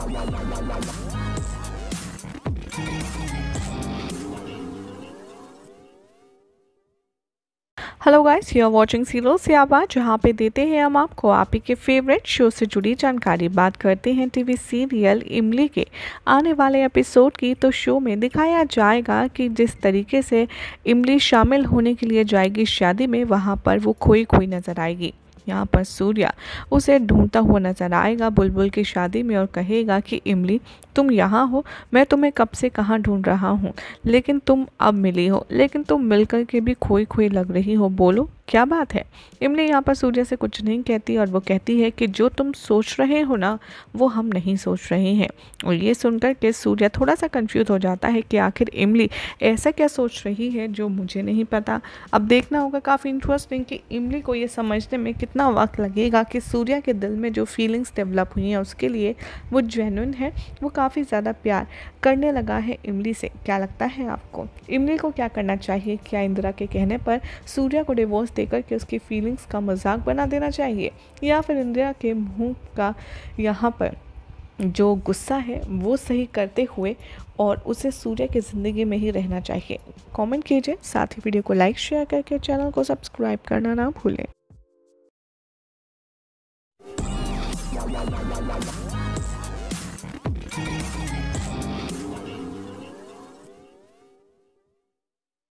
hello guys you are watching सीरो से जहाँ पे देते हैं हम आपको आप ही के फेवरेट शो से जुड़ी जानकारी बात करते हैं टीवी सीरियल इमली के आने वाले एपिसोड की तो शो में दिखाया जाएगा कि जिस तरीके से इमली शामिल होने के लिए जाएगी शादी में वहाँ पर वो खोई खोई नज़र आएगी यहाँ पर सूर्या उसे ढूंढता हुआ नजर आएगा बुलबुल की शादी में और कहेगा कि इमली तुम यहाँ हो मैं तुम्हें कब से कहाँ ढूंढ रहा हूँ लेकिन तुम अब मिली हो लेकिन तुम मिलकर के भी खोई खोई लग रही हो बोलो क्या बात है इमली यहाँ पर सूर्य से कुछ नहीं कहती और वो कहती है कि जो तुम सोच रहे हो ना वो हम नहीं सोच रहे हैं और ये सुनकर के सूर्य थोड़ा सा कंफ्यूज हो जाता है कि आखिर इमली ऐसा क्या सोच रही है जो मुझे नहीं पता अब देखना होगा काफ़ी इंटरेस्टिंग कि इमली को ये समझने में कितना वक्त लगेगा कि सूर्य के दिल में जो फीलिंग्स डेवलप हुई हैं उसके लिए वो जेनुन है वो काफ़ी ज़्यादा प्यार करने लगा है इमली से क्या लगता है आपको इमली को क्या करना चाहिए क्या इंदिरा के कहने पर सूर्या को डिवोर्स देकर के उसकी फीलिंग्स का मजाक बना देना चाहिए या फिर इंदिरा के मुंह का यहाँ पर जो गुस्सा है वो सही करते हुए और उसे सूर्य की ज़िंदगी में ही रहना चाहिए कमेंट कीजिए साथ ही वीडियो को लाइक शेयर करके चैनल को सब्सक्राइब करना ना भूलें